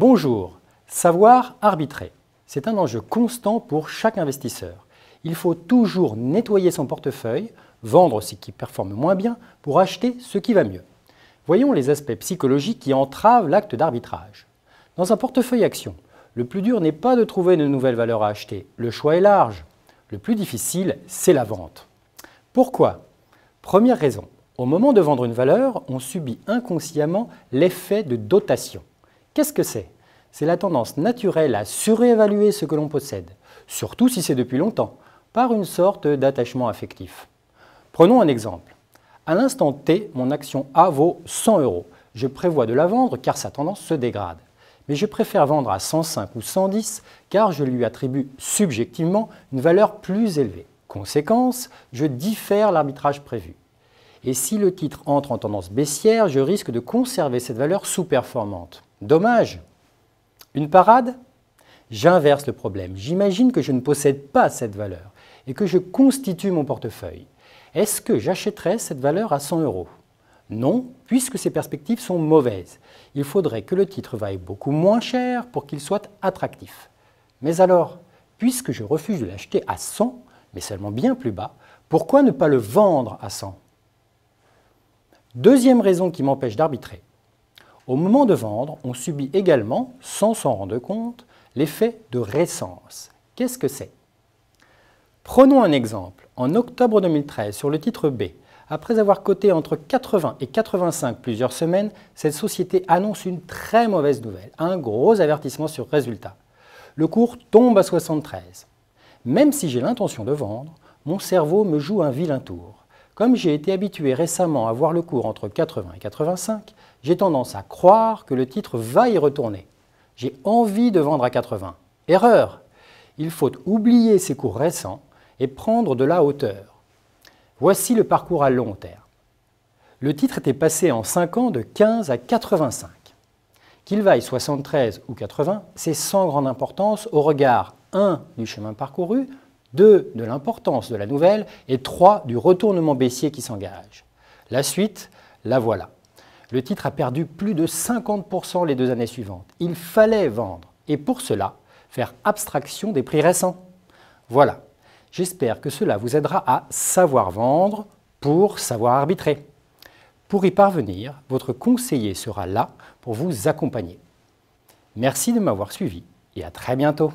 Bonjour, savoir arbitrer. C'est un enjeu constant pour chaque investisseur. Il faut toujours nettoyer son portefeuille, vendre ce qui performe moins bien pour acheter ce qui va mieux. Voyons les aspects psychologiques qui entravent l'acte d'arbitrage. Dans un portefeuille action, le plus dur n'est pas de trouver une nouvelle valeur à acheter, le choix est large. Le plus difficile, c'est la vente. Pourquoi Première raison, au moment de vendre une valeur, on subit inconsciemment l'effet de dotation. Qu'est-ce que c'est C'est la tendance naturelle à surévaluer ce que l'on possède, surtout si c'est depuis longtemps, par une sorte d'attachement affectif. Prenons un exemple. À l'instant T, mon action A vaut 100 euros. Je prévois de la vendre car sa tendance se dégrade. Mais je préfère vendre à 105 ou 110 car je lui attribue subjectivement une valeur plus élevée. Conséquence, je diffère l'arbitrage prévu. Et si le titre entre en tendance baissière, je risque de conserver cette valeur sous-performante. Dommage. Une parade J'inverse le problème. J'imagine que je ne possède pas cette valeur et que je constitue mon portefeuille. Est-ce que j'achèterais cette valeur à 100 euros Non, puisque ces perspectives sont mauvaises. Il faudrait que le titre vaille beaucoup moins cher pour qu'il soit attractif. Mais alors, puisque je refuse de l'acheter à 100, mais seulement bien plus bas, pourquoi ne pas le vendre à 100 Deuxième raison qui m'empêche d'arbitrer, au moment de vendre, on subit également, sans s'en rendre compte, l'effet de récence. Qu'est-ce que c'est Prenons un exemple. En octobre 2013, sur le titre B, après avoir coté entre 80 et 85 plusieurs semaines, cette société annonce une très mauvaise nouvelle, un gros avertissement sur résultat. Le cours tombe à 73. Même si j'ai l'intention de vendre, mon cerveau me joue un vilain tour. Comme j'ai été habitué récemment à voir le cours entre 80 et 85, j'ai tendance à croire que le titre va y retourner. J'ai envie de vendre à 80. Erreur Il faut oublier ces cours récents et prendre de la hauteur. Voici le parcours à long terme. Le titre était passé en 5 ans de 15 à 85. Qu'il vaille 73 ou 80, c'est sans grande importance au regard 1 du chemin parcouru, 2. De l'importance de la nouvelle. Et 3. Du retournement baissier qui s'engage. La suite, la voilà. Le titre a perdu plus de 50% les deux années suivantes. Il fallait vendre. Et pour cela, faire abstraction des prix récents. Voilà. J'espère que cela vous aidera à savoir vendre pour savoir arbitrer. Pour y parvenir, votre conseiller sera là pour vous accompagner. Merci de m'avoir suivi et à très bientôt.